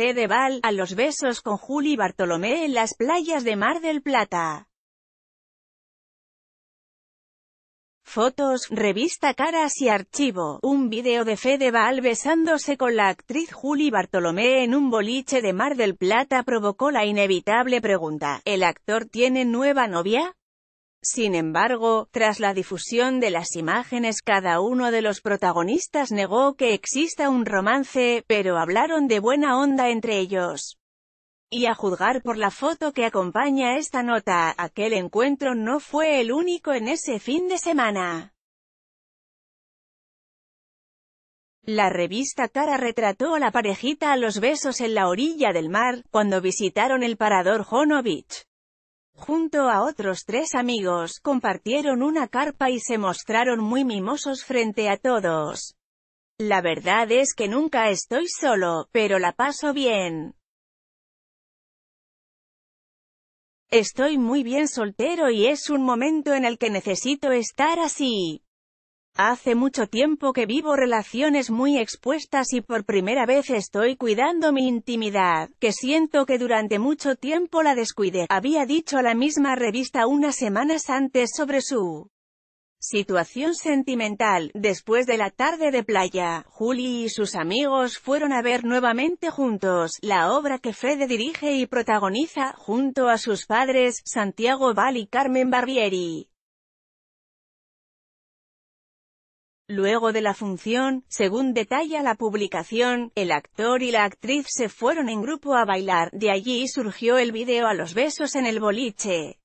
Fedeval, a los besos con Juli Bartolomé en las playas de Mar del Plata. Fotos, revista Caras y Archivo, un video de Fedeval besándose con la actriz Juli Bartolomé en un boliche de Mar del Plata provocó la inevitable pregunta, ¿el actor tiene nueva novia? Sin embargo, tras la difusión de las imágenes cada uno de los protagonistas negó que exista un romance, pero hablaron de buena onda entre ellos. Y a juzgar por la foto que acompaña esta nota, aquel encuentro no fue el único en ese fin de semana. La revista Tara retrató a la parejita a los besos en la orilla del mar, cuando visitaron el parador Honovich junto a otros tres amigos, compartieron una carpa y se mostraron muy mimosos frente a todos. La verdad es que nunca estoy solo, pero la paso bien. Estoy muy bien soltero y es un momento en el que necesito estar así. Hace mucho tiempo que vivo relaciones muy expuestas y por primera vez estoy cuidando mi intimidad, que siento que durante mucho tiempo la descuidé, había dicho a la misma revista unas semanas antes sobre su situación sentimental. Después de la tarde de playa, Julie y sus amigos fueron a ver nuevamente juntos, la obra que Fede dirige y protagoniza, junto a sus padres, Santiago Val y Carmen Barbieri. Luego de la función, según detalla la publicación, el actor y la actriz se fueron en grupo a bailar, de allí surgió el video a los besos en el boliche.